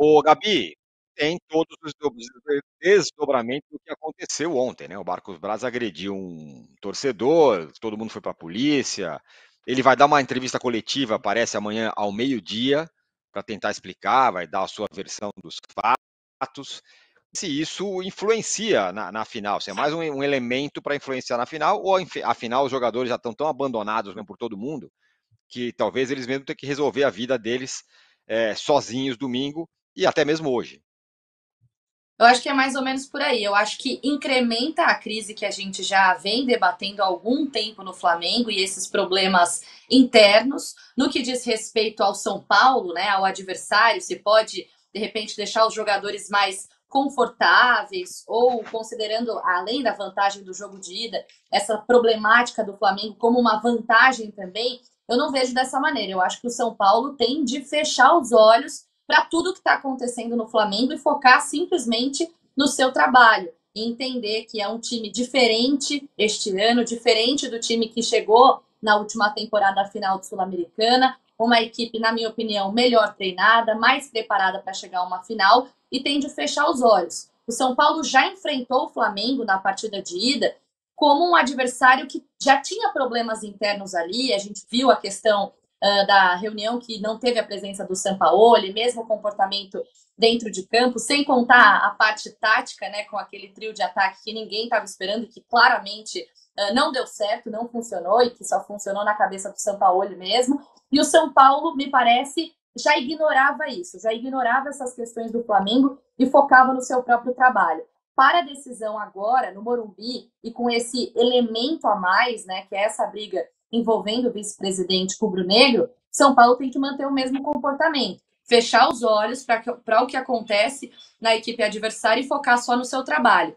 Ô, Gabi, tem todos os desdobramentos do que aconteceu ontem, né? O Marcos Braz agrediu um torcedor, todo mundo foi para a polícia. Ele vai dar uma entrevista coletiva, parece amanhã ao meio-dia, para tentar explicar, vai dar a sua versão dos fatos. Se isso influencia na, na final, se é mais um, um elemento para influenciar na final, ou afinal os jogadores já estão tão abandonados mesmo por todo mundo que talvez eles mesmo tenham que resolver a vida deles é, sozinhos domingo e até mesmo hoje. Eu acho que é mais ou menos por aí. Eu acho que incrementa a crise que a gente já vem debatendo há algum tempo no Flamengo e esses problemas internos. No que diz respeito ao São Paulo, né, ao adversário, se pode, de repente, deixar os jogadores mais confortáveis ou considerando, além da vantagem do jogo de ida, essa problemática do Flamengo como uma vantagem também, eu não vejo dessa maneira. Eu acho que o São Paulo tem de fechar os olhos para tudo que está acontecendo no Flamengo e focar simplesmente no seu trabalho. E entender que é um time diferente este ano, diferente do time que chegou na última temporada final do Sul-Americana. Uma equipe, na minha opinião, melhor treinada, mais preparada para chegar a uma final e tem de fechar os olhos. O São Paulo já enfrentou o Flamengo na partida de ida como um adversário que já tinha problemas internos ali. A gente viu a questão da reunião que não teve a presença do Sampaoli, mesmo comportamento dentro de campo, sem contar a parte tática, né, com aquele trio de ataque que ninguém estava esperando, que claramente uh, não deu certo, não funcionou e que só funcionou na cabeça do Sampaoli mesmo. E o São Paulo, me parece, já ignorava isso, já ignorava essas questões do Flamengo e focava no seu próprio trabalho. Para a decisão agora, no Morumbi, e com esse elemento a mais, né, que é essa briga envolvendo o vice-presidente Cubro negro São Paulo tem que manter o mesmo comportamento. Fechar os olhos para o que acontece na equipe adversária e focar só no seu trabalho.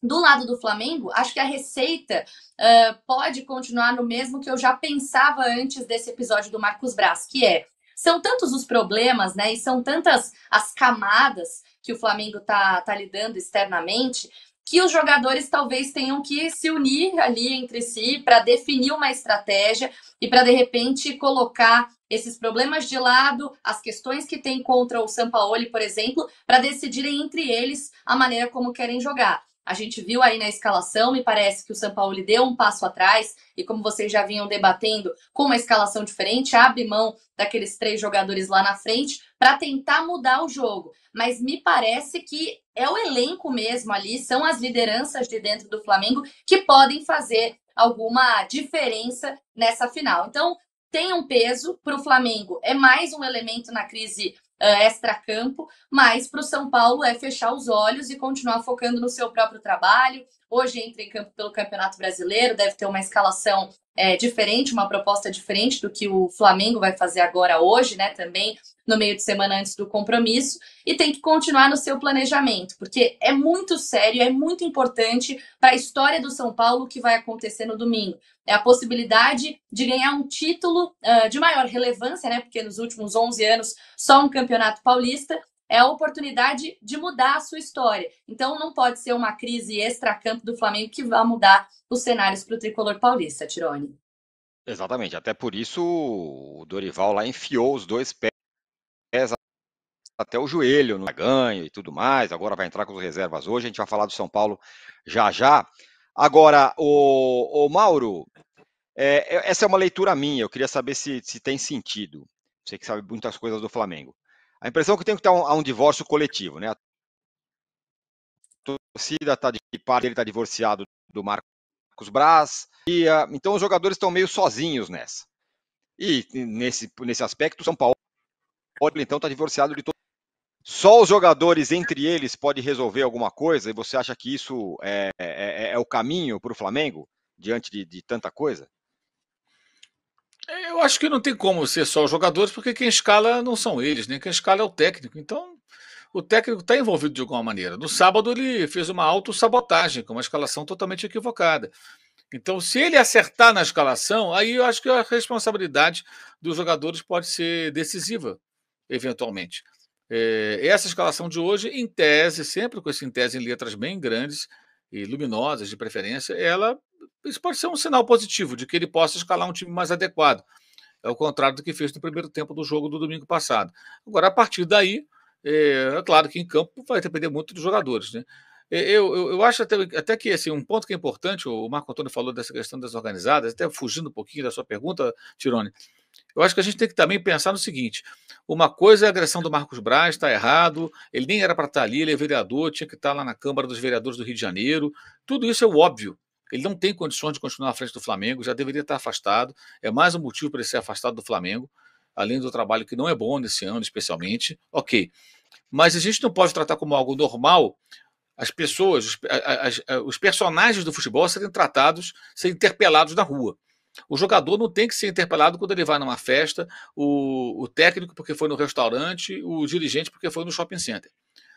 Do lado do Flamengo, acho que a receita uh, pode continuar no mesmo que eu já pensava antes desse episódio do Marcos Braz, que é são tantos os problemas, né? E são tantas as camadas que o Flamengo está tá lidando externamente que os jogadores talvez tenham que se unir ali entre si para definir uma estratégia e para de repente colocar esses problemas de lado, as questões que tem contra o Sampaoli, por exemplo, para decidirem entre eles a maneira como querem jogar. A gente viu aí na escalação, me parece que o São Paulo deu um passo atrás e como vocês já vinham debatendo, com uma escalação diferente, abre mão daqueles três jogadores lá na frente para tentar mudar o jogo. Mas me parece que é o elenco mesmo ali, são as lideranças de dentro do Flamengo que podem fazer alguma diferença nessa final. Então, tem um peso para o Flamengo. É mais um elemento na crise uh, eh, campo, mas para o São Paulo é fechar os olhos e continuar focando no seu próprio trabalho. Hoje entra em campo pelo Campeonato Brasileiro, deve ter uma escalação é, diferente, uma proposta diferente do que o Flamengo vai fazer agora hoje, né? Também no meio de semana antes do compromisso e tem que continuar no seu planejamento, porque é muito sério, é muito importante para a história do São Paulo o que vai acontecer no domingo é a possibilidade de ganhar um título uh, de maior relevância, né? Porque nos últimos 11 anos só um campeonato paulista é a oportunidade de mudar a sua história. Então não pode ser uma crise extracampo do Flamengo que vá mudar os cenários para o tricolor paulista, Tirone. Exatamente, até por isso o Dorival lá enfiou os dois pés até o joelho no ganho e tudo mais. Agora vai entrar com os reservas hoje. A gente vai falar do São Paulo já já. Agora, o, o Mauro, é, é, essa é uma leitura minha, eu queria saber se, se tem sentido. Você que sabe muitas coisas do Flamengo. A impressão é que tem tá que estar um, um divórcio coletivo, né? A torcida está de parte, ele está divorciado do Marcos Braz. E, uh, então os jogadores estão meio sozinhos nessa. E nesse, nesse aspecto, São Paulo, então, está divorciado de todo só os jogadores entre eles pode resolver alguma coisa e você acha que isso é, é, é, é, é o caminho para o Flamengo diante de, de, tanta coisa? Eu acho que não tem como ser só os jogadores, porque quem escala não são eles, né? Quem escala é o técnico. Então, o técnico está envolvido de alguma maneira. No sábado, ele fez uma autossabotagem, com uma escalação totalmente equivocada. Então, se ele acertar na escalação, aí eu acho que a responsabilidade dos jogadores pode ser decisiva, eventualmente. É, essa escalação de hoje, em tese, sempre com esse em tese em letras bem grandes e luminosas de preferência, ela isso pode ser um sinal positivo de que ele possa escalar um time mais adequado. É o contrário do que fez no primeiro tempo do jogo do domingo passado. Agora, a partir daí, é, é claro que em campo vai depender muito dos jogadores, né? Eh, eu, eu, eu, acho até, até que assim, um ponto que é importante, o Marco Antônio falou dessa questão das organizadas, até fugindo um pouquinho da sua pergunta, Tirone, eu acho que a gente tem que também pensar no seguinte: uma coisa é a agressão do Marcos Braz, está errado, ele nem era para estar tá ali, ele é vereador, tinha que estar tá lá na Câmara dos Vereadores do Rio de Janeiro. Tudo isso é óbvio. Ele não tem condições de continuar à frente do Flamengo, já deveria estar tá afastado. É mais um motivo para ele ser afastado do Flamengo, além do trabalho que não é bom nesse ano, especialmente. Ok. Mas a gente não pode tratar como algo normal as pessoas, os, as, os personagens do futebol serem tratados, serem interpelados na rua. O jogador não tem que ser interpelado quando ele vai numa festa, o, o técnico porque foi no restaurante, o dirigente porque foi no shopping center.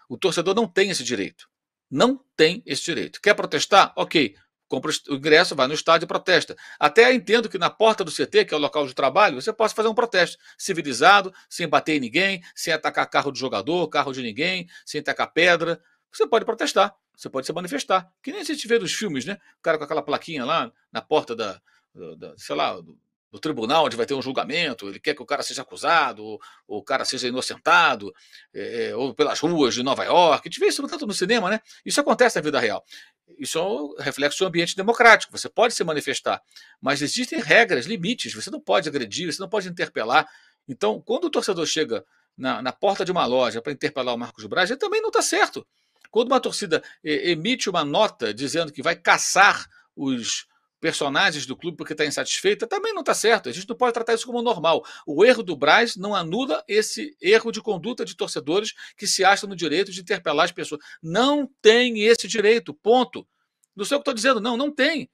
O torcedor não tem esse direito. Não tem esse direito. Quer protestar? Ok. Compra o ingresso, vai no estádio e protesta. Até entendo que na porta do CT, que é o local de trabalho, você possa fazer um protesto civilizado, sem bater em ninguém, sem atacar carro de jogador, carro de ninguém, sem atacar pedra. Você pode protestar, você pode se manifestar. Que nem a gente vê nos filmes, né? O cara com aquela plaquinha lá na porta da, do, sei lá, do, do, tribunal onde vai ter um julgamento, ele quer que o cara seja acusado, ou, ou o cara seja inocentado, é, ou pelas ruas de Nova York, de vez em quando no cinema, né? Isso acontece na vida real. Isso é um reflexo do ambiente democrático. Você pode se manifestar, mas existem regras, limites. Você não pode agredir, você não pode interpelar. Então, quando o torcedor chega na, na porta de uma loja para interpelar o Marcos Braz, ele também não está certo. Quando uma torcida eh, emite uma nota dizendo que vai caçar os personagens do clube porque está insatisfeita, também não está certo. A gente não pode tratar isso como normal. O erro do Braz não anula esse erro de conduta de torcedores que se acham no direito de interpelar as pessoas. Não tem esse direito, ponto. Não sei o que estou dizendo, não, não tem.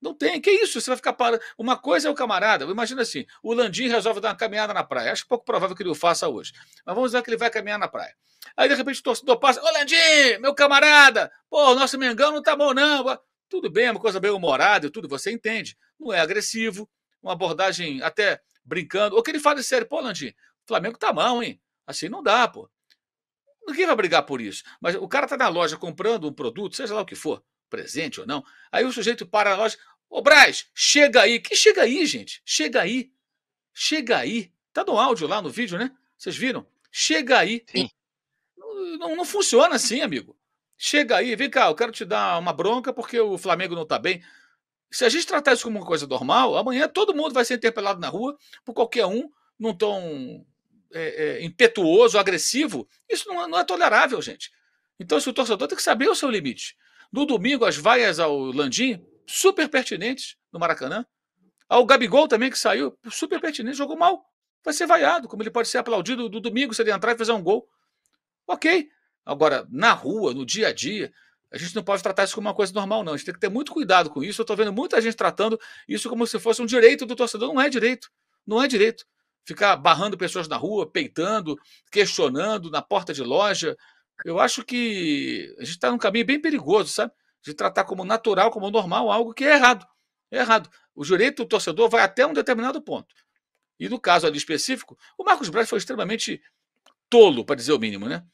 Não tem, que isso? Você vai ficar parado. Uma coisa é o camarada, imagina assim: o Landim resolve dar uma caminhada na praia. Acho pouco provável que ele o faça hoje. Mas vamos dizer que ele vai caminhar na praia. Aí, de repente, o torcedor passa: Ô Landim, meu camarada, pô, o nosso Mengão não tá bom, não. Tudo bem, é uma coisa bem humorada e tudo, você entende. Não é agressivo, uma abordagem até brincando. Ou que ele fala é sério, pô, Landim, o Flamengo tá mal, hein? Assim não dá, pô. Ninguém vai brigar por isso. Mas o cara tá na loja comprando um produto, seja lá o que for, presente ou não. Aí o sujeito para na loja. Ô, Braz, chega aí. Que chega aí, gente? Chega aí. Chega aí. Tá no áudio lá no vídeo, né? Vocês viram? Chega aí. Sim. Não, não funciona assim, amigo. Chega aí, vem cá, eu quero te dar uma bronca porque o Flamengo não está bem. Se a gente tratar isso como uma coisa normal, amanhã todo mundo vai ser interpelado na rua por qualquer um num tom é, é, impetuoso, agressivo. Isso não, é, não é tolerável, gente. Então, se o torcedor tem que saber o seu limite. No domingo, as vaias ao Landim, super pertinentes no Maracanã. Ao Gabigol também, que saiu, super pertinente, jogou mal. Vai ser vaiado, como ele pode ser aplaudido do domingo se ele entrar e fazer um gol. Ok, Agora, na rua, no dia a dia, a gente não pode tratar isso como uma coisa normal, não. A gente tem que ter muito cuidado com isso. Eu estou vendo muita gente tratando isso como se fosse um direito do torcedor. Não é direito. Não é direito. Ficar barrando pessoas na rua, peitando, questionando na porta de loja. Eu acho que a gente está num caminho bem perigoso, sabe? De tratar como natural, como normal, algo que é errado. É errado. O direito do torcedor vai até um determinado ponto. E no caso ali específico, o Marcos Braz foi extremamente tolo, para dizer o mínimo, né?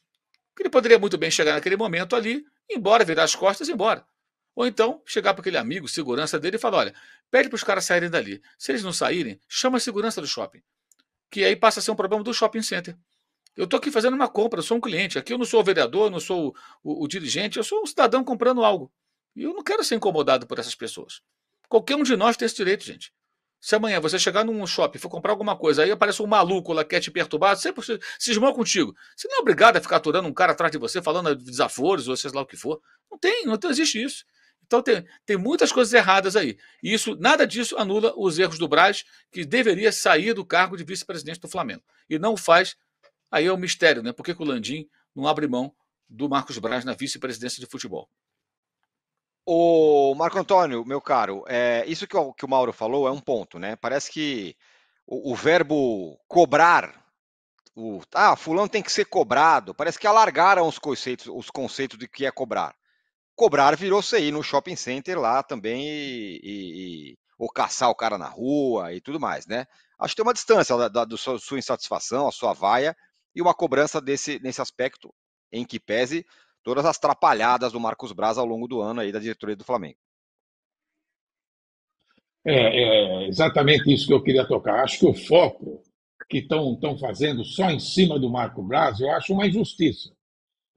que ele poderia muito bem chegar naquele momento ali, embora, virar as costas e ir embora. Ou então chegar para aquele amigo, segurança dele, e falar: olha, pede para os caras saírem dali. Se eles não saírem, chama a segurança do shopping. Que aí passa a ser um problema do shopping center. Eu estou aqui fazendo uma compra, eu sou um cliente. Aqui eu não sou o vereador, eu não sou o, o, o dirigente, eu sou um cidadão comprando algo. E eu não quero ser incomodado por essas pessoas. Qualquer um de nós tem esse direito, gente. Se amanhã você chegar num shopping, for comprar alguma coisa, aí aparece um maluco lá que quer te perturbar, sempre cismou contigo. Você não é obrigado a ficar aturando um cara atrás de você, falando desaforos ou sei lá o que for. Não tem, não existe isso. Então tem, tem muitas coisas erradas aí. E isso, nada disso anula os erros do Braz, que deveria sair do cargo de vice-presidente do Flamengo. E não faz. Aí é um mistério, né? Por que, que o Landim não abre mão do Marcos Braz na vice-presidência de futebol? O Marco Antônio, meu caro, é, isso que o, que o Mauro falou é um ponto, né? Parece que o, o verbo cobrar, o, ah, fulano tem que ser cobrado, parece que alargaram os conceitos, os conceitos de que é cobrar. Cobrar virou você ir no shopping center lá também e, e, e ou caçar o cara na rua e tudo mais, né? Acho que tem uma distância da, da, da sua, insatisfação, a sua vaia e uma cobrança desse, nesse aspecto em que pese todas as atrapalhadas do Marcos Braz ao longo do ano aí da diretoria do Flamengo. É, é exatamente isso que eu queria tocar. Acho que o foco que estão fazendo só em cima do Marco Braz, eu acho uma injustiça.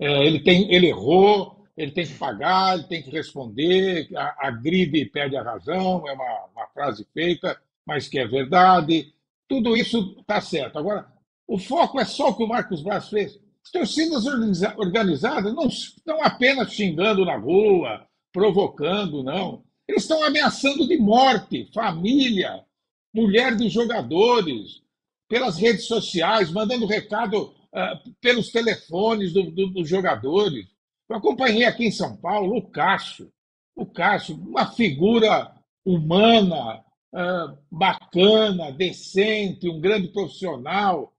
É, ele, tem, ele errou, ele tem que pagar, ele tem que responder, a, e perde a razão, é uma, uma frase feita, mas que é verdade. Tudo isso está certo. Agora, o foco é só o que o Marcos Braz fez torcidas organizadas não estão apenas xingando na rua, provocando, não. Eles estão ameaçando de morte família, mulher dos jogadores, pelas redes sociais, mandando recado uh, pelos telefones do, do, dos jogadores. Eu acompanhei aqui em São Paulo o Cássio. O Cássio, uma figura humana, uh, bacana, decente, um grande profissional,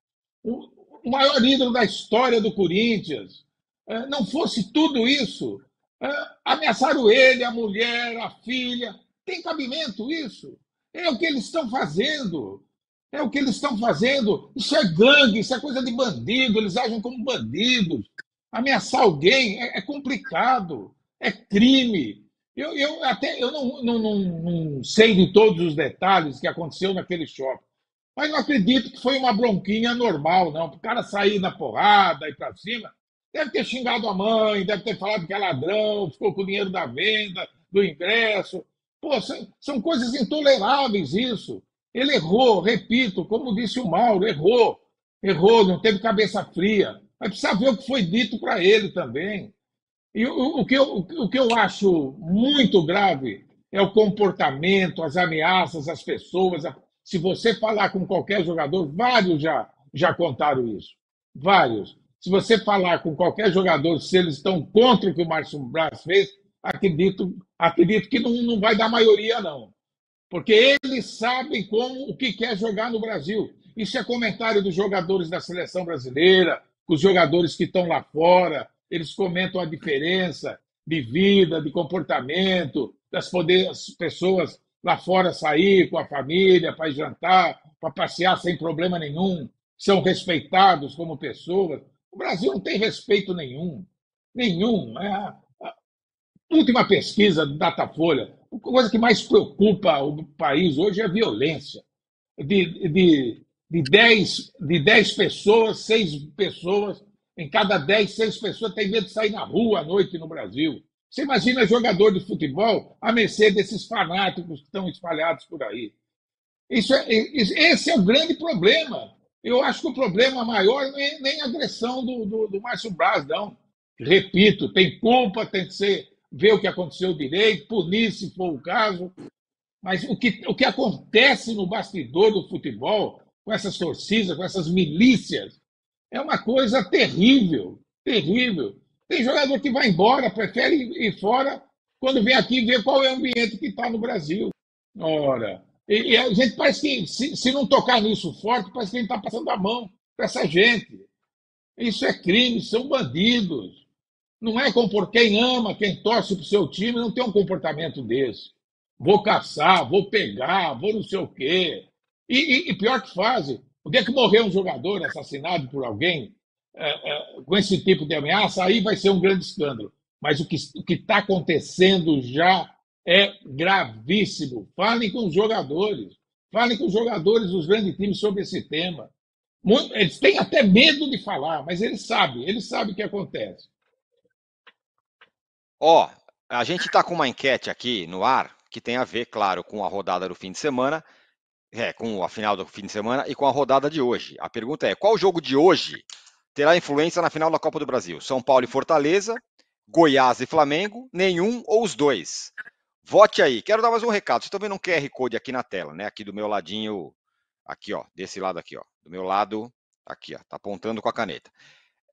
o maior ídolo da história do Corinthians, é, não fosse tudo isso, é, ameaçaram ele, a mulher, a filha. Tem cabimento isso? É o que eles estão fazendo. É o que eles estão fazendo. Isso é gangue, isso é coisa de bandido. Eles agem como bandidos. Ameaçar alguém é, é complicado, é crime. Eu, eu até eu não, não, não, não sei de todos os detalhes que aconteceu naquele shopping. Mas não acredito que foi uma bronquinha normal, não. O cara sair na porrada e para cima. Deve ter xingado a mãe, deve ter falado que é ladrão, ficou com o dinheiro da venda, do ingresso. Pô, são, são coisas intoleráveis isso. Ele errou, repito, como disse o Mauro, errou. Errou, não teve cabeça fria. Mas precisa ver o que foi dito para ele também. E o, o, que eu, o que eu acho muito grave é o comportamento, as ameaças, as pessoas, a se você falar com qualquer jogador, vários já, já contaram isso. Vários. Se você falar com qualquer jogador, se eles estão contra o que o Márcio Braz fez, acredito, acredito que não, não vai dar maioria, não. Porque eles sabem como o que quer jogar no Brasil. Isso é comentário dos jogadores da seleção brasileira, os jogadores que estão lá fora, eles comentam a diferença de vida, de comportamento, das poder, pessoas lá fora sair com a família, para jantar, para passear sem problema nenhum, são respeitados como pessoas. O Brasil não tem respeito nenhum, nenhum. É a, a última pesquisa do Datafolha, a coisa que mais preocupa o país hoje é a violência. De, de, de, dez de 10 pessoas, 6 pessoas, em cada 10, 6 pessoas têm medo de sair na rua à noite no Brasil. Você imagina jogador de futebol a mercê desses fanáticos que estão espalhados por aí. Isso é, esse é o grande problema. Eu acho que o problema maior é nem a agressão do, do, do Márcio Braz, não. Repito, tem culpa, tem que ser, ver o que aconteceu direito, punir se for o caso. Mas o que, o que acontece no bastidor do futebol, com essas torcidas, com essas milícias, é uma coisa terrível, terrível. Tem jogador que vai embora, prefere ir fora quando vem aqui ver qual é o ambiente que está no Brasil. Ora, e, e, a gente parece que, se, se não tocar nisso forte, parece que a gente está passando a mão para essa gente. Isso é crime, são bandidos. Não é por quem ama, quem torce para o seu time, não tem um comportamento desse. Vou caçar, vou pegar, vou não sei o quê. E, e, e pior que fazem. O dia que morreu um jogador assassinado por alguém, é, é, com esse tipo de ameaça, aí vai ser um grande escândalo. Mas o que está acontecendo já é gravíssimo. Falem com os jogadores, falem com os jogadores dos grandes times sobre esse tema. Eles têm até medo de falar, mas eles sabem, eles sabem o que acontece. Ó, oh, a gente está com uma enquete aqui no ar que tem a ver, claro, com a rodada do fim de semana, é, com a final do fim de semana e com a rodada de hoje. A pergunta é: qual o jogo de hoje terá influência na final da Copa do Brasil. São Paulo e Fortaleza, Goiás e Flamengo, nenhum ou os dois. Vote aí. Quero dar mais um recado. Vocês estão vendo um QR Code aqui na tela, né? Aqui do meu ladinho, aqui, ó, desse lado aqui, ó. Do meu lado, aqui, ó. Tá apontando com a caneta.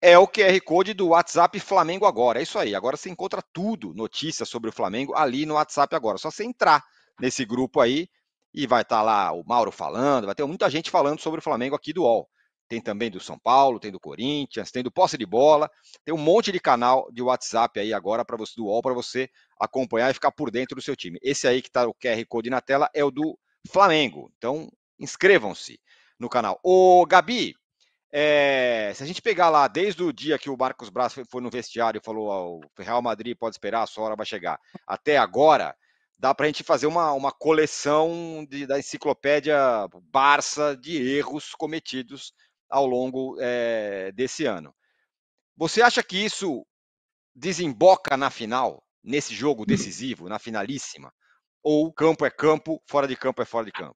É o QR Code do WhatsApp Flamengo agora. É isso aí. Agora você encontra tudo, notícias sobre o Flamengo ali no WhatsApp agora. É só você entrar nesse grupo aí e vai estar tá lá o Mauro falando, vai ter muita gente falando sobre o Flamengo aqui do UOL tem também do São Paulo, tem do Corinthians, tem do Posse de Bola, tem um monte de canal de WhatsApp aí agora para você do UOL para você acompanhar e ficar por dentro do seu time. Esse aí que está o QR Code na tela é o do Flamengo. Então, inscrevam-se no canal. Ô, Gabi, é, se a gente pegar lá desde o dia que o Marcos Braz foi, no vestiário e falou ao ah, Real Madrid pode esperar, a sua hora vai chegar, até agora, dá para a gente fazer uma, uma coleção de, da enciclopédia Barça de erros cometidos ao longo é, desse ano. Você acha que isso desemboca na final, nesse jogo hum. decisivo, na finalíssima? Ou campo é campo, fora de campo é fora de campo?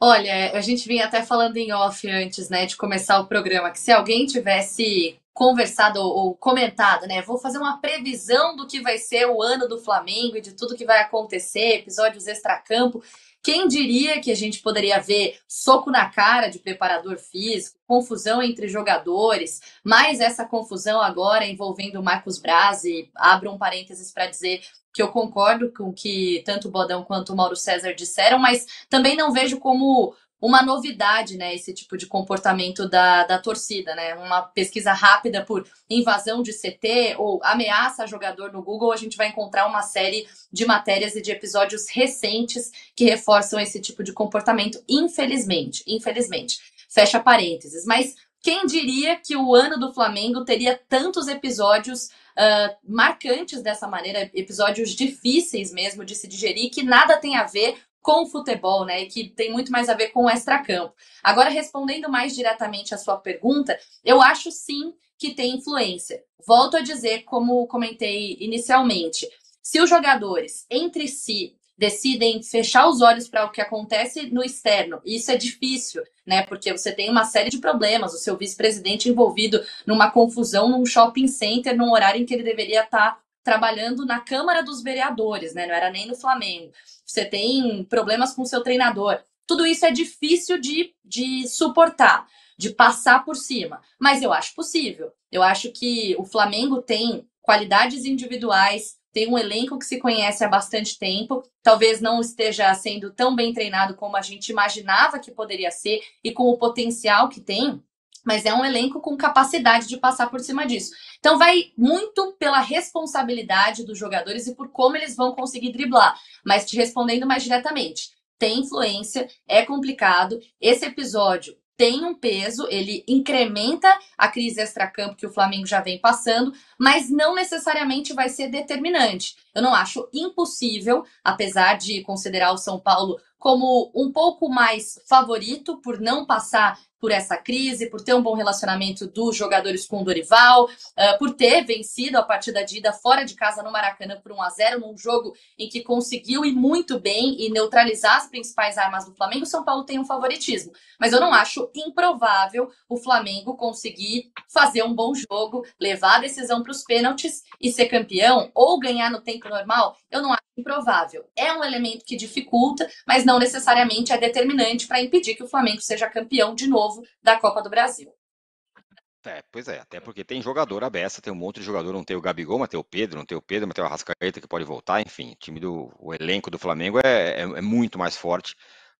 Olha, a gente vinha até falando em off antes, né, de começar o programa, que se alguém tivesse conversado ou comentado, né, vou fazer uma previsão do que vai ser o ano do Flamengo e de tudo que vai acontecer, episódios extracampo, quem diria que a gente poderia ver soco na cara de preparador físico, confusão entre jogadores, mais essa confusão agora envolvendo o Marcos Braz e abro um parênteses para dizer que eu concordo com o que tanto o Bodão quanto o Mauro César disseram, mas também não vejo como uma novidade, né, esse tipo de comportamento da, da torcida, né? Uma pesquisa rápida por invasão de CT ou ameaça a jogador no Google, a gente vai encontrar uma série de matérias e de episódios recentes que reforçam esse tipo de comportamento, infelizmente, infelizmente. Fecha parênteses, mas quem diria que o ano do Flamengo teria tantos episódios uh, marcantes dessa maneira, episódios difíceis mesmo de se digerir, que nada tem a ver com o futebol, né? E que tem muito mais a ver com o extracampo. Agora, respondendo mais diretamente à sua pergunta, eu acho sim que tem influência. Volto a dizer, como comentei inicialmente, se os jogadores entre si decidem fechar os olhos para o que acontece no externo. isso é difícil, né? Porque você tem uma série de problemas, o seu vice-presidente envolvido numa confusão num shopping center, num horário em que ele deveria estar tá trabalhando na Câmara dos Vereadores, né? Não era nem no Flamengo você tem problemas com seu treinador. Tudo isso é difícil de, de suportar, de passar por cima. Mas eu acho possível. Eu acho que o Flamengo tem qualidades individuais, tem um elenco que se conhece há bastante tempo, talvez não esteja sendo tão bem treinado como a gente imaginava que poderia ser e com o potencial que tem, mas é um elenco com capacidade de passar por cima disso. Então vai muito pela responsabilidade dos jogadores e por como eles vão conseguir driblar. Mas te respondendo mais diretamente, tem influência, é complicado. Esse episódio tem um peso, ele incrementa a crise extracampo que o Flamengo já vem passando, mas não necessariamente vai ser determinante. Eu não acho impossível, apesar de considerar o São Paulo como um pouco mais favorito por não passar por essa crise, por ter um bom relacionamento dos jogadores com o Dorival, ah, por ter vencido a partida de ida fora de casa no Maracanã por 1 a 0 num jogo em que conseguiu ir muito bem e neutralizar as principais armas do Flamengo, o São Paulo tem um favoritismo. Mas eu não acho improvável o Flamengo conseguir fazer um bom jogo, levar a decisão para os pênaltis e ser campeão ou ganhar no tempo normal. Eu não acho improvável. É um elemento que dificulta, mas não necessariamente é determinante para impedir que o Flamengo seja campeão de novo da Copa do Brasil. É, pois é, até porque tem jogador aberto, tem um monte de jogador, não tem o Gabigol, mas tem o Pedro, não tem o Pedro, mas tem o Arrascaeta que pode voltar, enfim, o time do o elenco do Flamengo é, é, é muito mais forte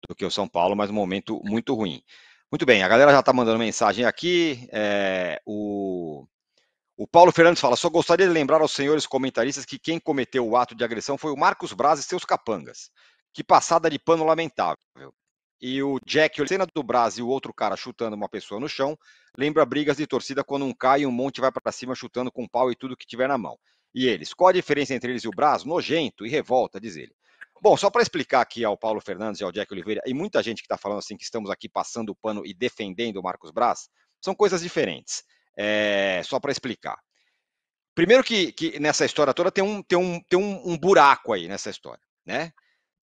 do que o São Paulo, mas um momento muito ruim. Muito bem, a galera já está mandando mensagem aqui. É, o o Paulo Fernandes fala: só gostaria de lembrar aos senhores comentaristas que quem cometeu o ato de agressão foi o Marcos Braz e seus capangas. Que passada de pano lamentável. E o Jack, a cena do Braz e o outro cara chutando uma pessoa no chão, lembra brigas de torcida quando um cai e um monte vai para cima chutando com pau e tudo que tiver na mão. E eles? Qual a diferença entre eles e o Braz? Nojento e revolta, diz ele. Bom, só para explicar aqui ao Paulo Fernandes e ao Jack Oliveira, e muita gente que está falando assim que estamos aqui passando o pano e defendendo o Marcos Braz, são coisas diferentes é, só para explicar. Primeiro que, que, nessa história toda tem um, tem um, tem um, um buraco aí nessa história, né?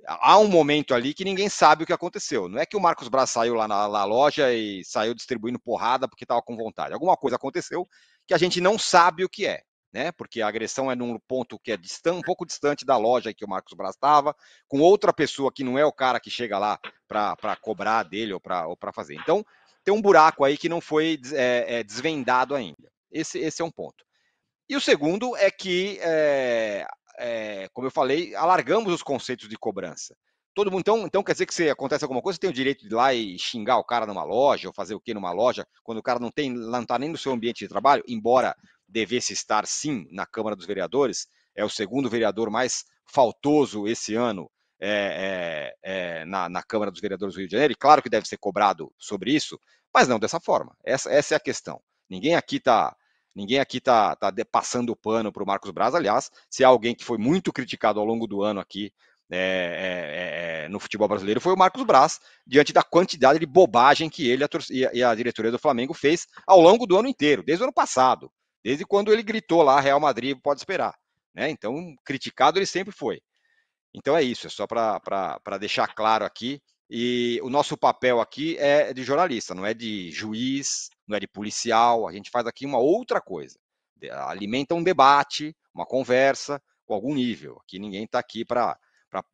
há um momento ali que ninguém sabe o que aconteceu. Não é que o Marcos Braz saiu lá na, na loja e saiu distribuindo porrada porque estava com vontade. Alguma coisa aconteceu que a gente não sabe o que é, né? Porque a agressão é num ponto que é distan um pouco distante da loja que o Marcos Braz estava, com outra pessoa que não é o cara que chega lá para cobrar dele ou para fazer. Então, tem um buraco aí que não foi é, é, desvendado ainda. Esse, esse é um ponto. E o segundo é que, é, é, como eu falei, alargamos os conceitos de cobrança. Todo mundo, então, então quer dizer que se acontece alguma coisa, você tem o direito de ir lá e xingar o cara numa loja, ou fazer o que numa loja, quando o cara não tem, não está nem no seu ambiente de trabalho, embora devesse estar sim na Câmara dos Vereadores, é o segundo vereador mais faltoso esse ano é, é, é, na, na, Câmara dos Vereadores do Rio de Janeiro, e claro que deve ser cobrado sobre isso, mas não dessa forma. Essa, essa é a questão. Ninguém aqui está ninguém aqui está tá, tá passando o pano para o Marcos Braz. Aliás, se há alguém que foi muito criticado ao longo do ano aqui é, é, é, é no futebol brasileiro foi o Marcos Braz, diante da quantidade de bobagem que ele e a, diretoria do Flamengo fez ao longo do ano inteiro, desde o ano passado, desde quando ele gritou lá Real Madrid pode esperar. Né? Então, criticado ele sempre foi. Então é isso, é só para deixar claro aqui. E o nosso papel aqui é de jornalista, não é de juiz, não é de policial. A gente faz aqui uma outra coisa. Alimenta um debate, uma conversa, com algum nível. Aqui ninguém está aqui para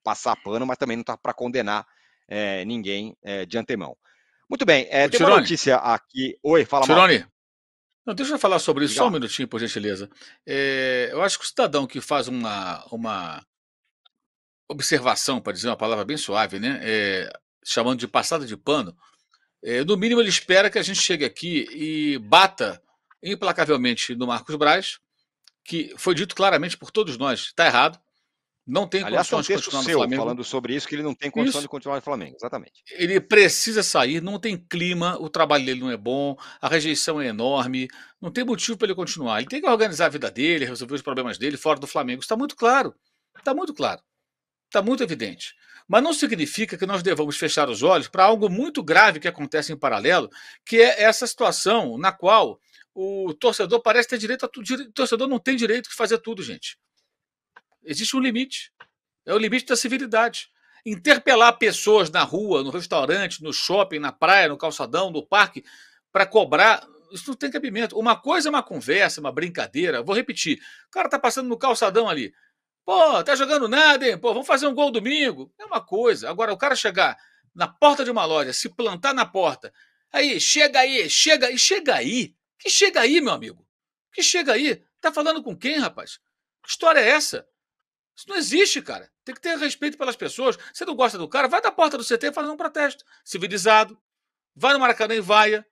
passar pano, mas também não está para condenar é, ninguém é, de antemão. Muito bem, é, tem Tirone. uma notícia aqui. Oi, fala Tirone. Não, deixa eu falar sobre isso Legal. só um minutinho, por gentileza. É, eu acho que o cidadão que faz uma, uma observação, para dizer uma palavra bem suave, né? É, chamando de passada de pano, é, no mínimo ele espera que a gente chegue aqui e bata implacavelmente no Marcos Braz, que foi dito claramente por todos nós, está errado, não tem Aliás, condições um de continuar no Flamengo. falando sobre isso, que ele não tem condições isso. de continuar no Flamengo, exatamente. Ele precisa sair, não tem clima, o trabalho dele não é bom, a rejeição é enorme, não tem motivo para ele continuar. Ele tem que organizar a vida dele, resolver os problemas dele fora do Flamengo, está muito claro, está muito claro. Está muito evidente. Mas não significa que nós devamos fechar os olhos para algo muito grave que acontece em paralelo, que é essa situação na qual o torcedor parece ter direito a tudo. O torcedor não tem direito de fazer tudo, gente. Existe um limite. É o limite da civilidade. Interpelar pessoas na rua, no restaurante, no shopping, na praia, no calçadão, no parque, para cobrar isso não tem cabimento. Uma coisa é uma conversa, uma brincadeira. Vou repetir. O cara está passando no calçadão ali. Pô, tá jogando nada, hein? Pô, vamos fazer um gol domingo. É uma coisa. Agora, o cara chegar na porta de uma loja, se plantar na porta, aí, chega aí, chega aí, chega aí. Que chega aí, meu amigo? Que chega aí? Tá falando com quem, rapaz? Que história é essa? Isso não existe, cara. Tem que ter respeito pelas pessoas. Você não gosta do cara, vai da porta do CT e faz um protesto. Civilizado. Vai no Maracanã e vaia.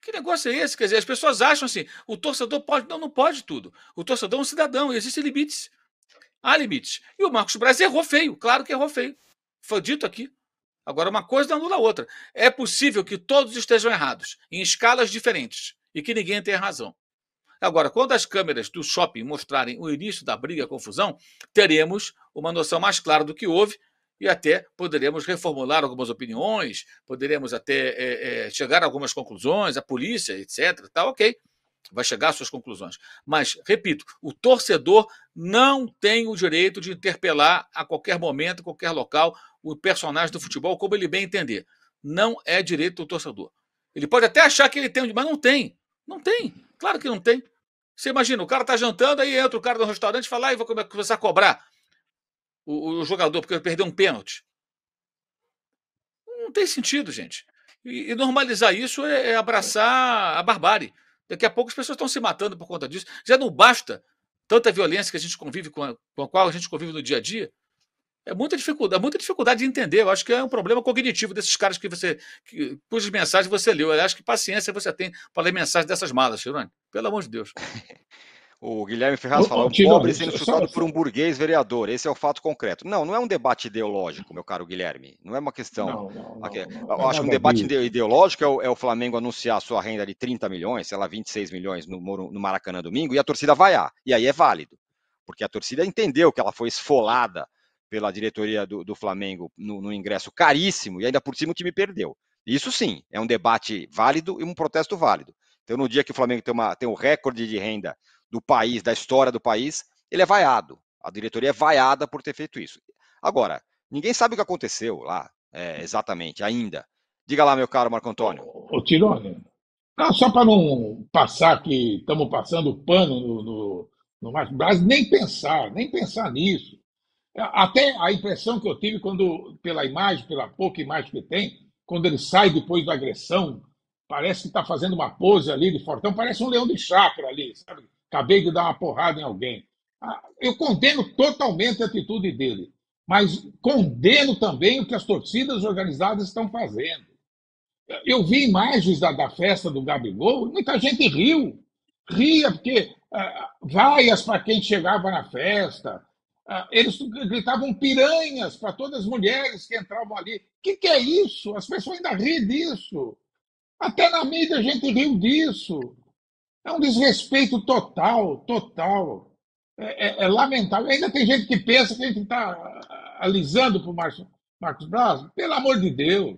Que negócio é esse? Quer dizer, as pessoas acham assim, o torcedor pode. Não, não pode tudo. O torcedor é um cidadão, e existem limites. Há limites. E o Marcos Braz errou feio, claro que errou feio. Foi dito aqui. Agora, uma coisa não anula a outra. É possível que todos estejam errados, em escalas diferentes, e que ninguém tenha razão. Agora, quando as câmeras do shopping mostrarem o início da briga e confusão, teremos uma noção mais clara do que houve e até poderemos reformular algumas opiniões, poderemos até é, é, chegar a algumas conclusões, a polícia, etc. Tá ok, vai chegar às suas conclusões. Mas, repito, o torcedor não tem o direito de interpelar a qualquer momento, qualquer local, o personagem do futebol, como ele bem entender. Não é direito do torcedor. Ele pode até achar que ele tem, mas não tem. Não tem. Claro que não tem. Você imagina, o cara está jantando, aí entra o cara no restaurante e fala, ah, e vou começar a cobrar o, o jogador porque perdeu um pênalti. Não tem sentido, gente. E, e normalizar isso é, é, abraçar a barbárie. Daqui a pouco as pessoas estão se matando por conta disso. Já não basta tanta violência que a gente convive com a, com a qual a gente convive no dia a dia. É muita dificuldade, é muita dificuldade de entender. Eu acho que é um problema cognitivo desses caras que você, que, cujas mensagens você leu. Eu acho que paciência você tem para ler mensagens dessas malas, Chirone. Pelo amor de Deus. O Guilherme Ferraz fala, um pobre sendo é chutado por um burguês vereador, esse é o fato concreto. Não, não é um debate ideológico, meu caro Guilherme, não é uma questão... Não, não, não, Eu acho que é um debate ideológico é o, é o, Flamengo anunciar sua renda de 30 milhões, sei lá, 26 milhões no, no Maracanã domingo, e a torcida vaiar, e aí é válido, porque a torcida entendeu que ela foi esfolada pela diretoria do, do Flamengo no, no ingresso caríssimo, e ainda por cima o time perdeu. Isso sim, é um debate válido e um protesto válido. Então, no dia que o Flamengo tem, uma, tem um recorde de renda do país, da história do país, ele é vaiado. A diretoria é vaiada por ter feito isso. Agora, ninguém sabe o que aconteceu lá, é, hum. exatamente, ainda. Diga lá, meu caro Marco Antônio. Ô, Tirone, não, ah, só para não passar que estamos passando pano no, no, no Márcio Braz, nem pensar, nem pensar nisso. É, até a impressão que eu tive quando, pela imagem, pela pouca imagem que tem, quando ele sai depois da agressão, parece que está fazendo uma pose ali de fortão, parece um leão de chácara ali, sabe? acabei de dar uma porrada em alguém. Ah, eu condeno totalmente a atitude dele, mas condeno também o que as torcidas organizadas estão fazendo. Eu vi imagens da, da festa do Gabigol, muita gente riu. Ria porque ah, vaias para quem chegava na festa. Ah, eles gritavam piranhas para todas as mulheres que entravam ali. O que, que é isso? As pessoas ainda riem disso. Até na mídia a gente riu disso. É um desrespeito total, total. É, é, é lamentável. Ainda tem gente que pensa que a gente está ah, alisando para o Marcos, Braz. Pelo amor de Deus.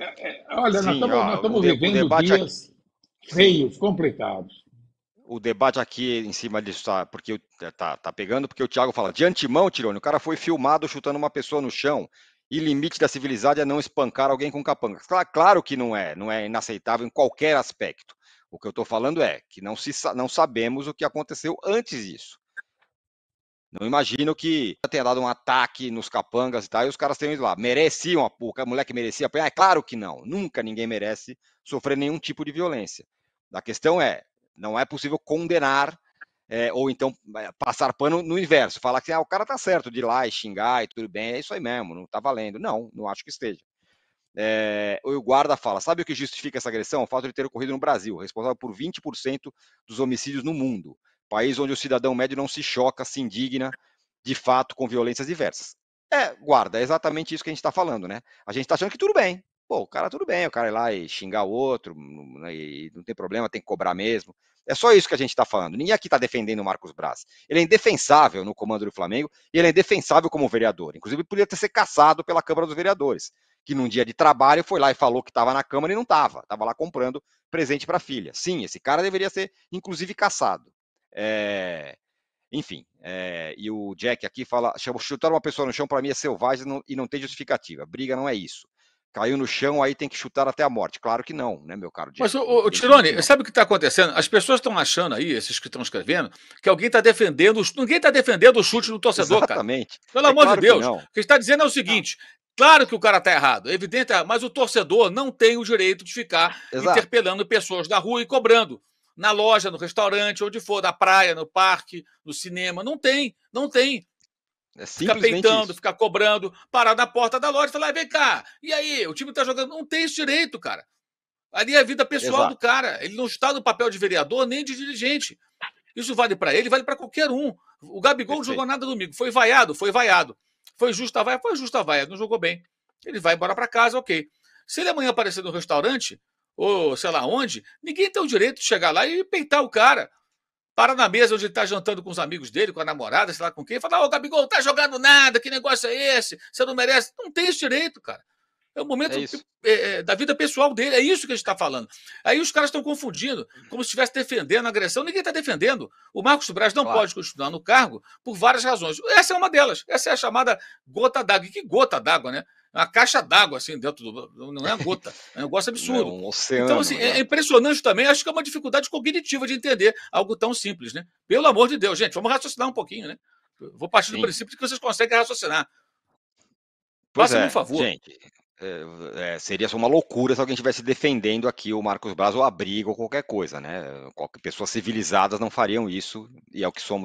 É, é, olha, Sim, nós estamos vivendo debates dias aqui... feios, complicados o debate aqui em cima disso está porque tá, tá pegando, porque o Thiago fala de antemão, Tirone, o cara foi filmado chutando uma pessoa no chão e limite da civilidade é não espancar alguém com capanga. Claro, claro que não é, não é inaceitável em qualquer aspecto. O que eu estou falando é que não, se, não sabemos o que aconteceu antes disso. Não imagino que tenha dado um ataque nos capangas e tal, e os caras tenham ido lá. Mereciam a puca, moleque merecia apanhar? É claro que não. Nunca ninguém merece sofrer nenhum tipo de violência. A questão é, não é possível condenar é, ou então é, passar pano no inverso, falar que assim, ah, o cara tá certo de ir lá e xingar e tudo bem, é isso aí mesmo, não tá valendo. Não, não acho que esteja. É, o guarda fala: sabe o que justifica essa agressão? O fato de ter ocorrido no Brasil, responsável por 20% dos homicídios no mundo. País onde o cidadão médio não se choca, se indigna, de fato, com violências diversas. É, guarda, é exatamente isso que a gente está falando, né? A gente está achando que tudo bem. Pô, o cara tudo bem, o cara ir lá e xingar o outro, hum, hum, né, e não tem problema, tem que cobrar mesmo. É só isso que a gente está falando. Ninguém aqui está defendendo o Marcos Braz. Ele é indefensável no comando do Flamengo e ele é indefensável como vereador. Inclusive, poderia ter sido caçado pela Câmara dos Vereadores que num dia de trabalho foi lá e falou que estava na Câmara e não estava, estava lá comprando presente para a filha. Sim, esse cara deveria ser, inclusive, caçado. É... Enfim, é... e o Jack aqui fala: chutar uma pessoa no chão para mim é selvagem e não tem justificativa. Briga não é isso. Caiu no chão, aí tem que chutar até a morte. Claro que não, né, meu caro Jack? Mas, o, o Tirone, sabe o que está acontecendo? As pessoas estão achando aí, esses que estão escrevendo, que alguém está defendendo. Ninguém está defendendo o chute do torcedor, Exatamente. cara. Exatamente. Pelo é amor claro de Deus. O que está dizendo é o seguinte: Claro que o cara está errado, é evidente, ah, mas o torcedor não tem o direito de ficar Exato. interpelando pessoas da rua e cobrando. Na loja, no restaurante, onde for, da praia, no parque, no cinema. Não tem, não tem. É fica peitando, isso. fica cobrando, parar na porta da loja e falar, ah, vem cá, e aí, o time está jogando. Não tem esse direito, cara. Ali é a vida pessoal Exato. do cara. Ele não está no papel de vereador nem de dirigente. Isso vale para ele, vale para qualquer um. O Gabigol Perfeito. não jogou nada domingo. Foi vaiado, foi vaiado. Foi justa a vaia? Foi justa a vaia, não jogou bem. Ele vai embora para casa, ok. Se ele amanhã aparecer no restaurante, ou sei lá onde, ninguém tem o direito de chegar lá e peitar o cara. Para na mesa onde ele está jantando com os amigos dele, com a namorada, sei lá com quem, e falar: Ô oh, Gabigol, tá jogando nada, que negócio é esse? Você não merece. Não tem esse direito, cara. É o momento é, é é, da vida pessoal dele, é isso que a gente está falando. Aí os caras estão confundindo, como se estivesse defendendo a agressão. Ninguém está defendendo. O Marcos Braz não claro. pode continuar no cargo por várias razões. Essa é uma delas. Essa é a chamada gota d'água. Que gota d'água, né? Uma caixa d'água, assim, dentro do. Não é uma gota. É um negócio absurdo. É um oceano, então, assim, né? é impressionante também. Acho que é uma dificuldade cognitiva de entender algo tão simples, né? Pelo amor de Deus, gente, vamos raciocinar um pouquinho, né? Vou partir Sim. do princípio que vocês conseguem raciocinar. Faça-me é, um favor. Gente, é, é, seria só uma loucura se alguém estivesse defendendo aqui o Marcos Braz ou a briga ou qualquer coisa, né? Pessoas civilizadas não fariam isso, e é o que somos